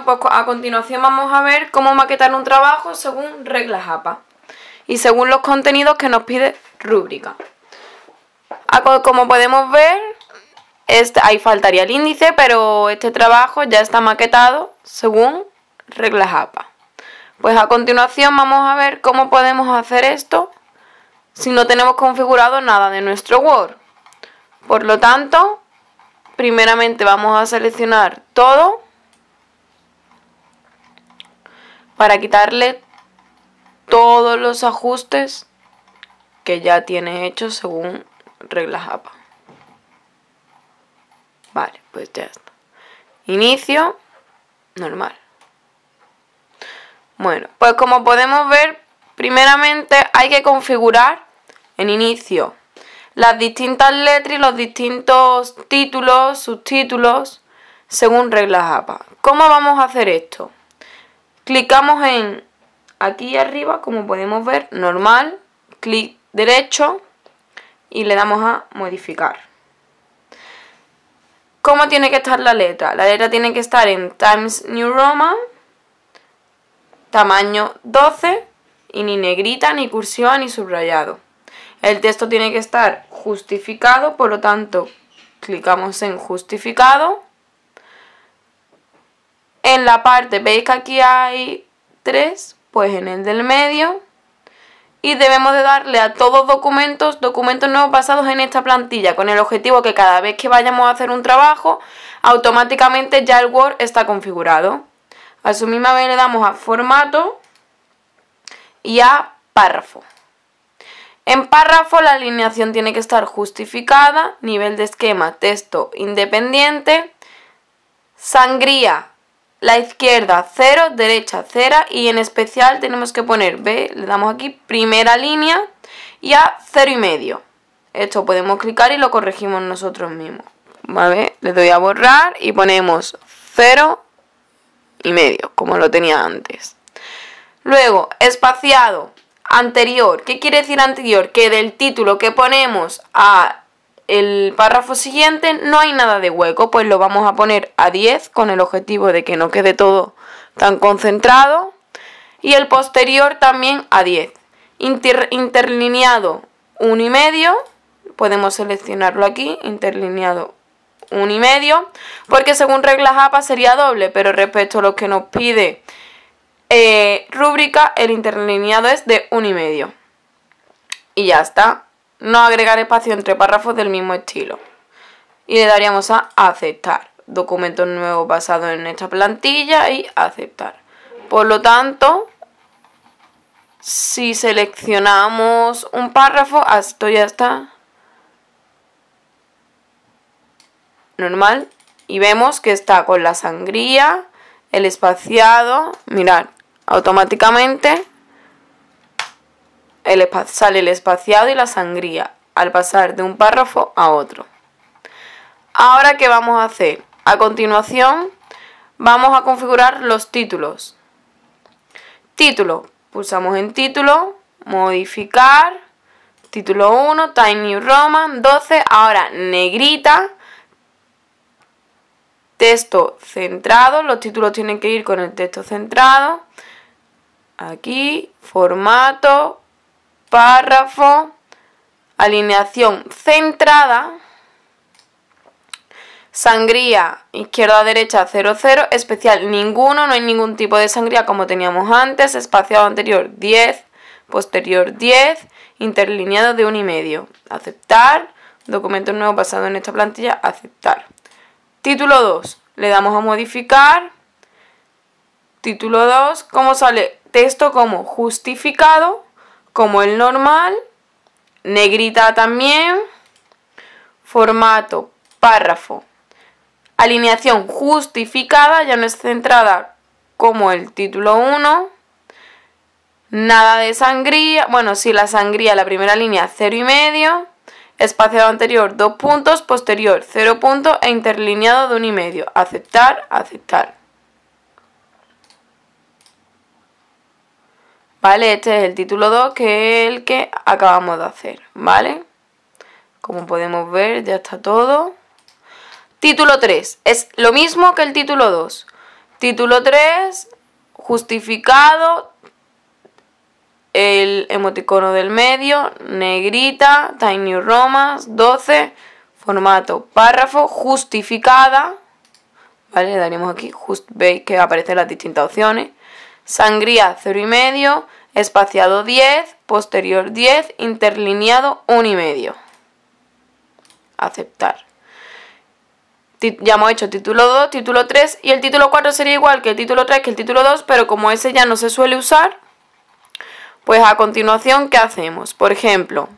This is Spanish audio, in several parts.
Bueno, pues a continuación vamos a ver cómo maquetar un trabajo según reglas APA y según los contenidos que nos pide rúbrica. Como podemos ver, este, ahí faltaría el índice, pero este trabajo ya está maquetado según reglas APA. Pues a continuación vamos a ver cómo podemos hacer esto si no tenemos configurado nada de nuestro Word. Por lo tanto, primeramente vamos a seleccionar todo para quitarle todos los ajustes que ya tiene hecho según reglas APA. Vale, pues ya está. Inicio, normal. Bueno, pues como podemos ver, primeramente hay que configurar en inicio las distintas letras y los distintos títulos, subtítulos, según reglas APA. ¿Cómo vamos a hacer esto? Clicamos en aquí arriba, como podemos ver, normal, clic derecho y le damos a modificar. ¿Cómo tiene que estar la letra? La letra tiene que estar en Times New Roman, tamaño 12 y ni negrita, ni cursiva, ni subrayado. El texto tiene que estar justificado, por lo tanto, clicamos en justificado en la parte, veis que aquí hay tres, pues en el del medio. Y debemos de darle a todos documentos, documentos nuevos basados en esta plantilla, con el objetivo que cada vez que vayamos a hacer un trabajo, automáticamente ya el Word está configurado. A su misma vez le damos a formato y a párrafo. En párrafo la alineación tiene que estar justificada, nivel de esquema, texto independiente, sangría la izquierda 0, derecha 0 y en especial tenemos que poner B, le damos aquí primera línea y a 0 y medio. Esto podemos clicar y lo corregimos nosotros mismos. ¿Vale? Le doy a borrar y ponemos 0 y medio, como lo tenía antes. Luego, espaciado anterior. ¿Qué quiere decir anterior? Que del título que ponemos a el párrafo siguiente no hay nada de hueco, pues lo vamos a poner a 10 con el objetivo de que no quede todo tan concentrado. Y el posterior también a 10. interlineado 1 y medio, podemos seleccionarlo aquí, interlineado 1 y medio, porque según reglas APA sería doble, pero respecto a lo que nos pide eh, rúbrica, el interlineado es de 1 y medio. Y ya está no agregar espacio entre párrafos del mismo estilo. Y le daríamos a aceptar. Documento nuevo basado en esta plantilla y aceptar. Por lo tanto, si seleccionamos un párrafo, esto ya está normal. Y vemos que está con la sangría, el espaciado. mirar automáticamente sale el espaciado y la sangría al pasar de un párrafo a otro. Ahora, ¿qué vamos a hacer? A continuación, vamos a configurar los títulos. Título. Pulsamos en título, modificar, título 1, Tiny Roman, 12, ahora negrita, texto centrado, los títulos tienen que ir con el texto centrado, aquí, formato, párrafo, alineación centrada, sangría izquierda-derecha 0-0, especial ninguno, no hay ningún tipo de sangría como teníamos antes, espaciado anterior 10, posterior 10, interlineado de 1,5, aceptar, documento nuevo basado en esta plantilla, aceptar. Título 2, le damos a modificar. Título 2, ¿cómo sale? Texto como justificado como el normal, negrita también, formato, párrafo, alineación justificada, ya no es centrada como el título 1, nada de sangría, bueno, sí, la sangría, la primera línea, 0,5, y medio, espaciado anterior, 2 puntos, posterior, 0 punto e interlineado de un y medio, aceptar, aceptar. ¿Vale? Este es el título 2, que es el que acabamos de hacer, ¿vale? Como podemos ver, ya está todo. Título 3, es lo mismo que el título 2. Título 3, justificado, el emoticono del medio, negrita, Tiny Romas, 12, formato párrafo, justificada, ¿vale? Le daremos aquí, just, veis que aparecen las distintas opciones, sangría 0,5, espaciado 10, posterior 10, interlineado 1,5. Aceptar. Ya hemos hecho título 2, título 3 y el título 4 sería igual que el título 3 que el título 2, pero como ese ya no se suele usar, pues a continuación, ¿qué hacemos? Por ejemplo,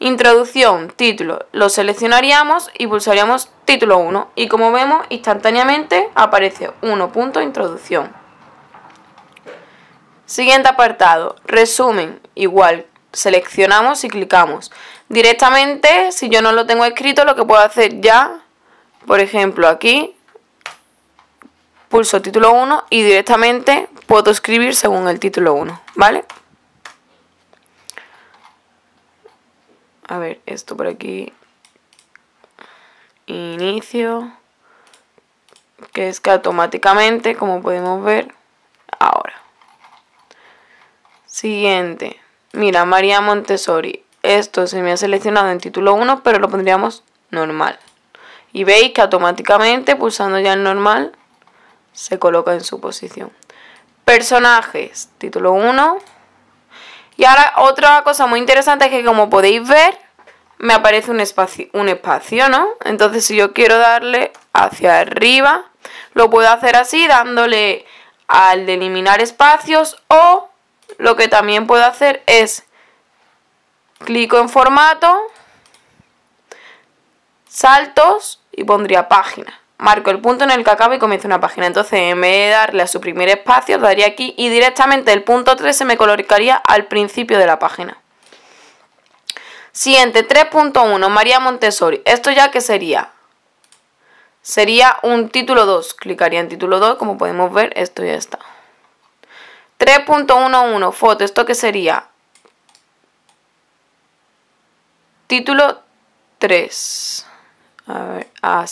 introducción, título, lo seleccionaríamos y pulsaríamos título 1 y como vemos instantáneamente aparece 1 introducción. Siguiente apartado, resumen, igual, seleccionamos y clicamos. Directamente, si yo no lo tengo escrito, lo que puedo hacer ya, por ejemplo aquí, pulso título 1 y directamente puedo escribir según el título 1, ¿vale? A ver, esto por aquí. Inicio. Que es que automáticamente, como podemos ver, ahora. Siguiente. Mira, María Montessori. Esto se me ha seleccionado en título 1, pero lo pondríamos normal. Y veis que automáticamente, pulsando ya en normal, se coloca en su posición. Personajes, título 1. Y ahora otra cosa muy interesante es que como podéis ver, me aparece un espacio, un espacio, ¿no? Entonces si yo quiero darle hacia arriba, lo puedo hacer así dándole al de eliminar espacios o lo que también puedo hacer es clico en formato, saltos y pondría página. Marco el punto en el que acabo y comienzo una página. Entonces, en vez de darle a suprimir espacio, daría aquí y directamente el punto 3 se me colocaría al principio de la página. Siguiente, 3.1, María Montessori. Esto ya que sería sería un título 2. Clicaría en título 2, como podemos ver, esto ya está. 3.11 foto, ¿esto que sería? Título 3. A ver, ah,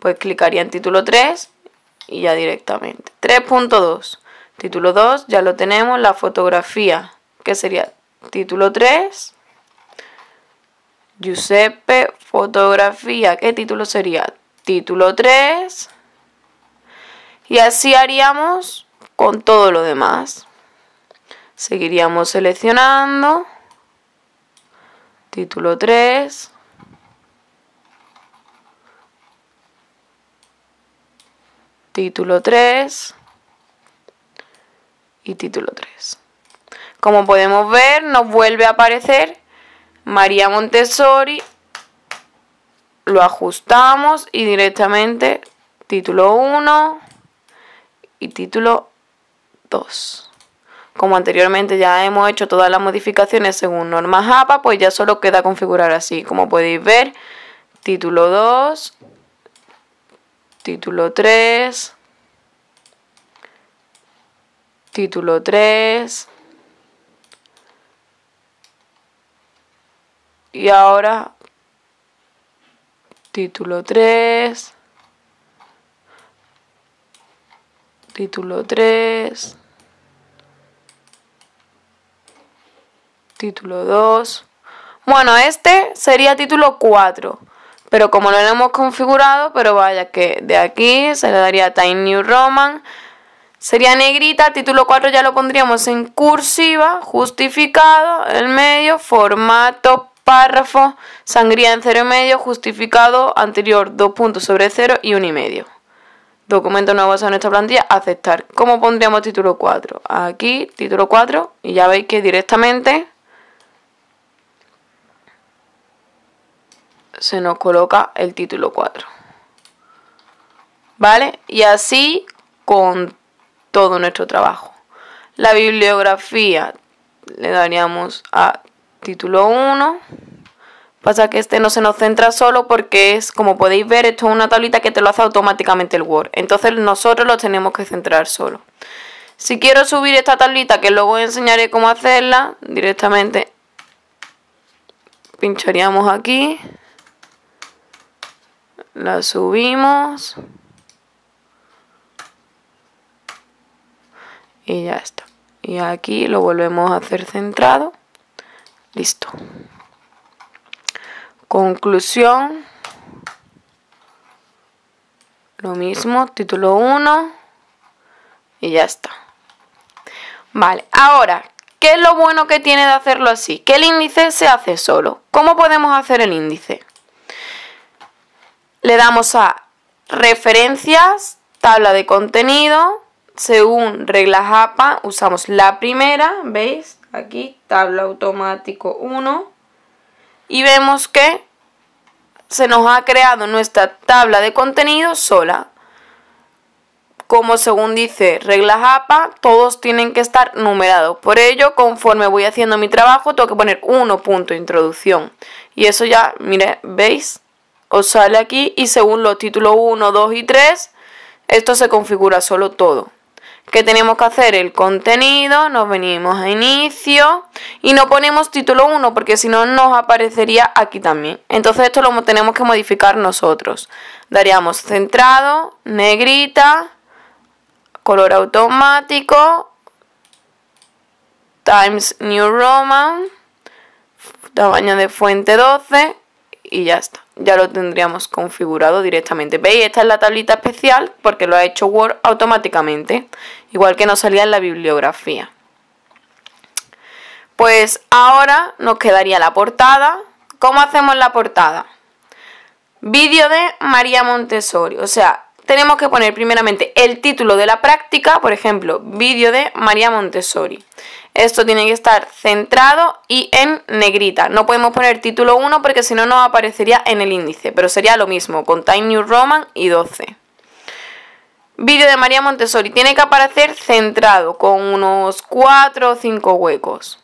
Pues clicaría en título 3 y ya directamente. 3.2. Título 2, ya lo tenemos. La fotografía, que sería título 3. Giuseppe, fotografía. ¿Qué título sería? Título 3. Y así haríamos con todo lo demás. Seguiríamos seleccionando. Título 3. Título 3. Y título 3. Como podemos ver, nos vuelve a aparecer María Montessori. Lo ajustamos y directamente título 1 y título 2. Como anteriormente ya hemos hecho todas las modificaciones según normas APA pues ya solo queda configurar así. Como podéis ver, título 2, título 3, título 3. Y ahora, título 3, título 3. título 2. Bueno, este sería título 4, pero como lo hemos configurado, pero vaya que de aquí se le daría Time New Roman. Sería negrita, título 4 ya lo pondríamos en cursiva, justificado, el medio, formato, párrafo, sangría en 0 y medio, justificado, anterior, 2 puntos sobre 0 y 1 y medio. Documento nuevo a en nuestra plantilla, aceptar. ¿Cómo pondríamos título 4? Aquí, título 4, y ya veis que directamente se nos coloca el título 4. ¿Vale? Y así con todo nuestro trabajo. La bibliografía le daríamos a título 1. Pasa que este no se nos centra solo porque es, como podéis ver, esto es una tablita que te lo hace automáticamente el Word. Entonces nosotros lo tenemos que centrar solo. Si quiero subir esta tablita, que luego os enseñaré cómo hacerla, directamente pincharíamos aquí la subimos y ya está y aquí lo volvemos a hacer centrado listo conclusión lo mismo título 1 y ya está vale ahora ¿Qué es lo bueno que tiene de hacerlo así? Que el índice se hace solo. ¿Cómo podemos hacer el índice? le damos a referencias, tabla de contenido, según regla JAPA usamos la primera, ¿veis? Aquí, tabla automático 1 y vemos que se nos ha creado nuestra tabla de contenido sola. Como según dice regla JAPA, todos tienen que estar numerados. Por ello, conforme voy haciendo mi trabajo, tengo que poner 1 punto introducción. Y eso ya, mire, ¿veis? Os sale aquí y según los títulos 1, 2 y 3, esto se configura solo todo. ¿Qué tenemos que hacer? El contenido, nos venimos a inicio y no ponemos título 1 porque si no nos aparecería aquí también. Entonces esto lo tenemos que modificar nosotros. Daríamos centrado, negrita, color automático, Times New Roman, tamaño de fuente 12 y ya está. Ya lo tendríamos configurado directamente. ¿Veis? Esta es la tablita especial porque lo ha hecho Word automáticamente. Igual que nos salía en la bibliografía. Pues ahora nos quedaría la portada. ¿Cómo hacemos la portada? Vídeo de María Montessori. O sea, tenemos que poner primeramente el título de la práctica, por ejemplo, vídeo de María Montessori. Esto tiene que estar centrado y en negrita. No podemos poner título 1 porque si no no aparecería en el índice, pero sería lo mismo con Time New Roman y 12. Vídeo de María Montessori tiene que aparecer centrado con unos 4 o 5 huecos.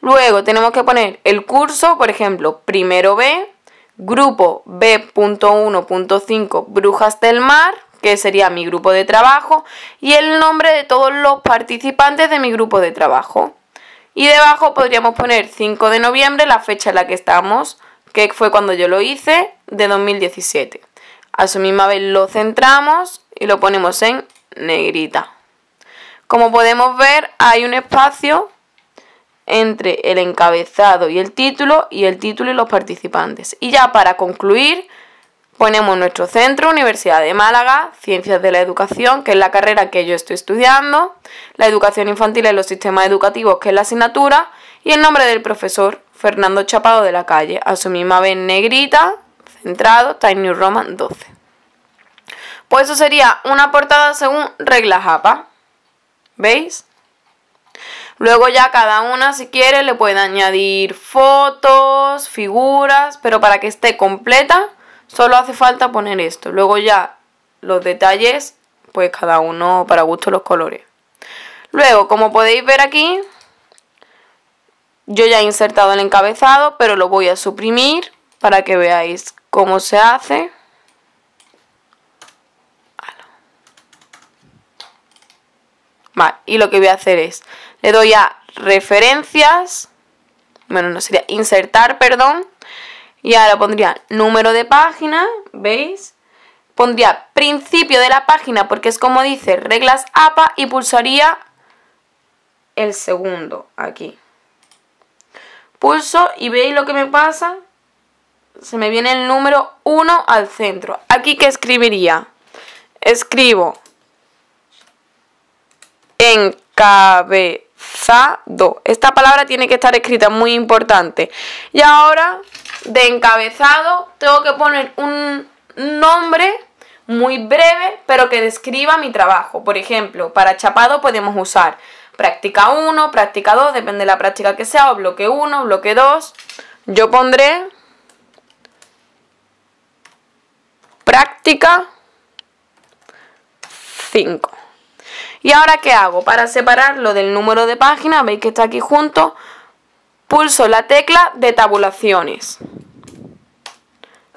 Luego tenemos que poner el curso, por ejemplo, primero B, grupo B.1.5 Brujas del Mar que sería mi grupo de trabajo, y el nombre de todos los participantes de mi grupo de trabajo. Y debajo podríamos poner 5 de noviembre, la fecha en la que estamos, que fue cuando yo lo hice, de 2017. A su misma vez lo centramos y lo ponemos en negrita. Como podemos ver, hay un espacio entre el encabezado y el título y el título y los participantes. Y ya para concluir, Ponemos nuestro centro, Universidad de Málaga, Ciencias de la Educación, que es la carrera que yo estoy estudiando, la educación infantil en los sistemas educativos, que es la asignatura, y el nombre del profesor, Fernando Chapado de la Calle, a su misma vez negrita, centrado, Time New Roman 12. Pues eso sería una portada según regla japa. ¿Veis? Luego ya cada una, si quiere, le puede añadir fotos, figuras, pero para que esté completa, Solo hace falta poner esto. Luego ya los detalles, pues cada uno para gusto los colores. Luego, como podéis ver aquí, yo ya he insertado el encabezado, pero lo voy a suprimir para que veáis cómo se hace. Vale, y lo que voy a hacer es, le doy a referencias, bueno, no sería insertar, perdón, y ahora pondría número de página, ¿veis? Pondría principio de la página porque es como dice reglas APA y pulsaría el segundo aquí. Pulso y veis lo que me pasa. Se me viene el número 1 al centro. Aquí que escribiría. Escribo encabezado. Esta palabra tiene que estar escrita, muy importante. Y ahora de encabezado tengo que poner un nombre muy breve, pero que describa mi trabajo. Por ejemplo, para chapado podemos usar práctica 1, práctica 2, depende de la práctica que sea, o bloque 1, bloque 2. Yo pondré práctica 5. ¿Y ahora qué hago? Para separarlo del número de página veis que está aquí junto, pulso la tecla de tabulaciones.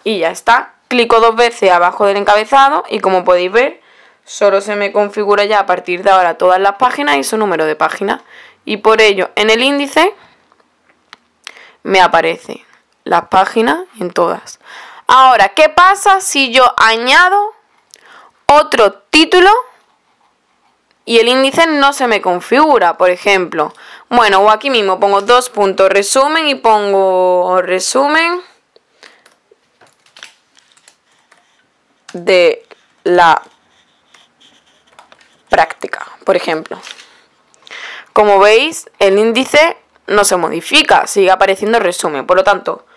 Y ya está. Clico dos veces abajo del encabezado y como podéis ver, solo se me configura ya a partir de ahora todas las páginas y su número de páginas Y por ello, en el índice me aparecen las páginas en todas. Ahora, ¿qué pasa si yo añado otro título y el índice no se me configura? Por ejemplo, bueno, aquí mismo pongo dos puntos, resumen y pongo resumen de la práctica, por ejemplo. Como veis, el índice no se modifica, sigue apareciendo resumen. Por lo tanto,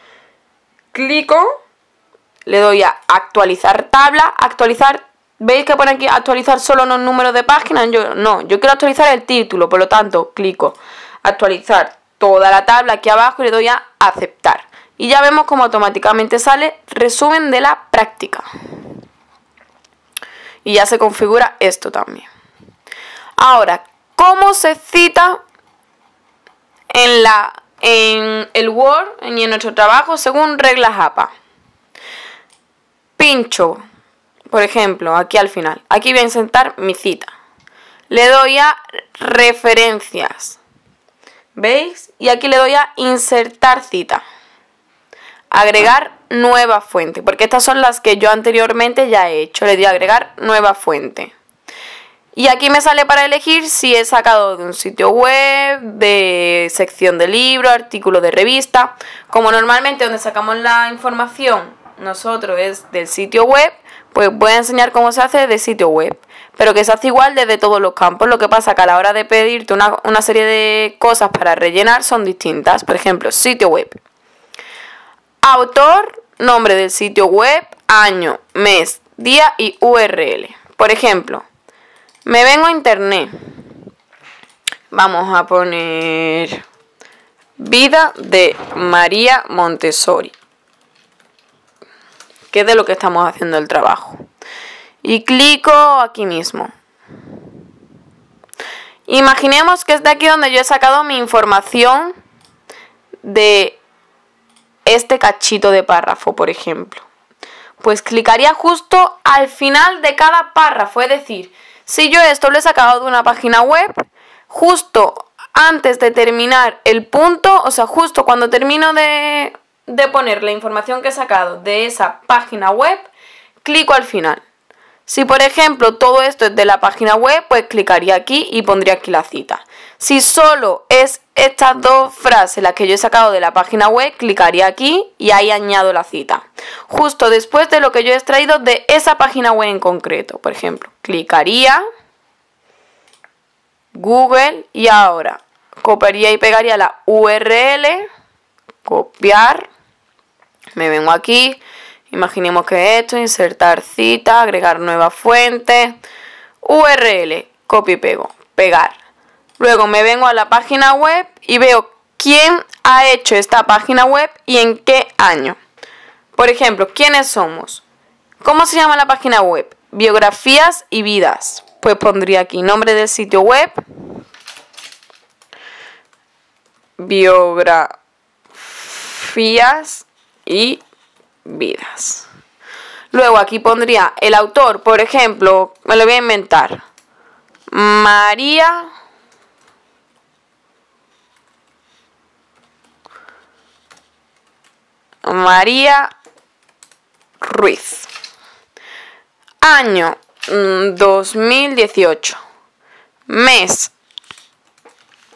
clico, le doy a actualizar tabla, actualizar veis que pone aquí actualizar solo los números de páginas. Yo, no, yo quiero actualizar el título, por lo tanto, clico actualizar toda la tabla aquí abajo y le doy a aceptar. Y ya vemos como automáticamente sale resumen de la práctica. Y ya se configura esto también. Ahora, ¿cómo se cita en, la, en el Word y en nuestro trabajo según reglas APA? Pincho por ejemplo, aquí al final. Aquí voy a insertar mi cita. Le doy a referencias. ¿Veis? Y aquí le doy a insertar cita. Agregar nueva fuente. Porque estas son las que yo anteriormente ya he hecho. Le doy a agregar nueva fuente. Y aquí me sale para elegir si he sacado de un sitio web, de sección de libro, artículo de revista. Como normalmente donde sacamos la información nosotros es del sitio web, pues voy a enseñar cómo se hace de sitio web, pero que se hace igual desde todos los campos. Lo que pasa que a la hora de pedirte una, una serie de cosas para rellenar son distintas. Por ejemplo, sitio web. Autor, nombre del sitio web, año, mes, día y URL. Por ejemplo, me vengo a internet. Vamos a poner vida de María Montessori que es de lo que estamos haciendo el trabajo. Y clico aquí mismo. Imaginemos que es de aquí donde yo he sacado mi información de este cachito de párrafo, por ejemplo. Pues clicaría justo al final de cada párrafo, es decir, si yo esto lo he sacado de una página web, justo antes de terminar el punto, o sea, justo cuando termino de de poner la información que he sacado de esa página web, clico al final. Si por ejemplo todo esto es de la página web, pues clicaría aquí y pondría aquí la cita. Si solo es estas dos frases las que yo he sacado de la página web, clicaría aquí y ahí añado la cita. Justo después de lo que yo he extraído de esa página web en concreto. Por ejemplo, clicaría Google y ahora copiaría y pegaría la URL, copiar me vengo aquí, imaginemos que esto, insertar cita, agregar nueva fuente, URL, copio y pego, pegar. Luego me vengo a la página web y veo quién ha hecho esta página web y en qué año. Por ejemplo, ¿quiénes somos? ¿Cómo se llama la página web? Biografías y vidas. Pues pondría aquí nombre del sitio web. Biografías y vidas. Luego aquí pondría el autor, por ejemplo, me lo voy a inventar. María María Ruiz. Año 2018. Mm, Mes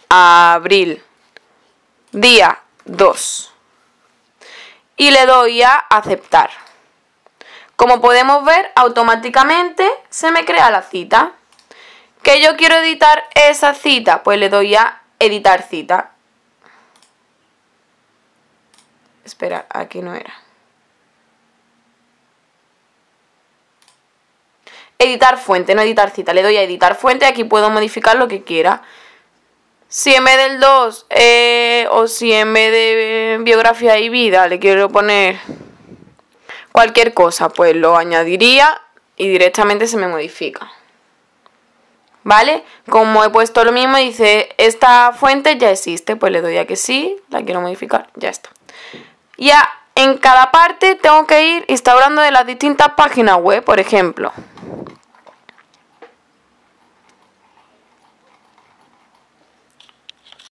abril. Día 2 y le doy a aceptar. Como podemos ver, automáticamente se me crea la cita. ¿Que yo quiero editar esa cita? Pues le doy a editar cita. Espera, aquí no era. Editar fuente, no editar cita. Le doy a editar fuente, aquí puedo modificar lo que quiera. Si en vez del 2 eh, o si en vez de biografía y vida le quiero poner cualquier cosa, pues lo añadiría y directamente se me modifica. ¿Vale? Como he puesto lo mismo, dice, esta fuente ya existe, pues le doy a que sí, la quiero modificar, ya está. Ya en cada parte tengo que ir instaurando de las distintas páginas web, por ejemplo.